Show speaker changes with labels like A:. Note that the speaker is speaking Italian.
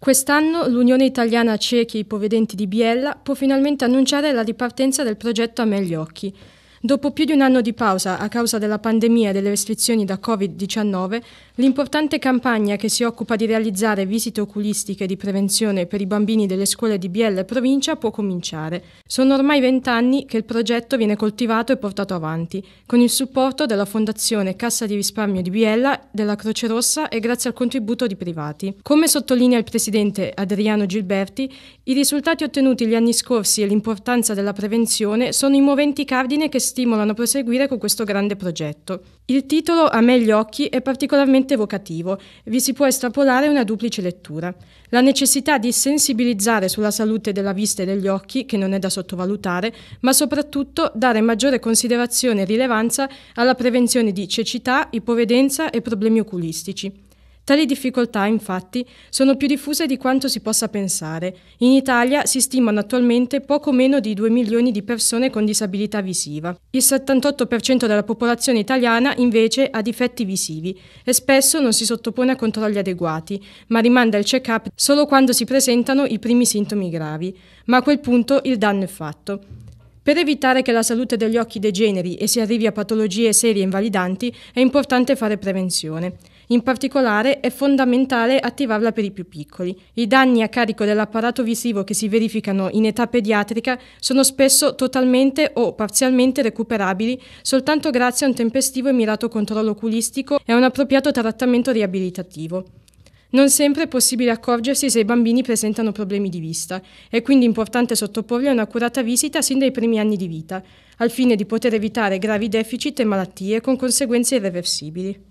A: Quest'anno l'Unione Italiana Ciechi Ipovedenti di Biella può finalmente annunciare la ripartenza del progetto A Me gli Occhi. Dopo più di un anno di pausa a causa della pandemia e delle restrizioni da Covid-19, l'importante campagna che si occupa di realizzare visite oculistiche di prevenzione per i bambini delle scuole di Biella e provincia può cominciare. Sono ormai vent'anni che il progetto viene coltivato e portato avanti, con il supporto della Fondazione Cassa di Risparmio di Biella, della Croce Rossa e grazie al contributo di privati. Come sottolinea il presidente Adriano Gilberti, i risultati ottenuti gli anni scorsi e l'importanza della prevenzione sono i moventi cardine che si stimolano a proseguire con questo grande progetto. Il titolo A me gli occhi è particolarmente evocativo, vi si può estrapolare una duplice lettura. La necessità di sensibilizzare sulla salute della vista e degli occhi, che non è da sottovalutare, ma soprattutto dare maggiore considerazione e rilevanza alla prevenzione di cecità, ipovedenza e problemi oculistici. Tali difficoltà, infatti, sono più diffuse di quanto si possa pensare. In Italia si stimano attualmente poco meno di 2 milioni di persone con disabilità visiva. Il 78% della popolazione italiana, invece, ha difetti visivi e spesso non si sottopone a controlli adeguati, ma rimanda il check-up solo quando si presentano i primi sintomi gravi. Ma a quel punto il danno è fatto. Per evitare che la salute degli occhi degeneri e si arrivi a patologie serie e invalidanti è importante fare prevenzione. In particolare è fondamentale attivarla per i più piccoli. I danni a carico dell'apparato visivo che si verificano in età pediatrica sono spesso totalmente o parzialmente recuperabili soltanto grazie a un tempestivo e mirato controllo oculistico e a un appropriato trattamento riabilitativo. Non sempre è possibile accorgersi se i bambini presentano problemi di vista, è quindi importante sottoporli a un'accurata visita sin dai primi anni di vita, al fine di poter evitare gravi deficit e malattie con conseguenze irreversibili.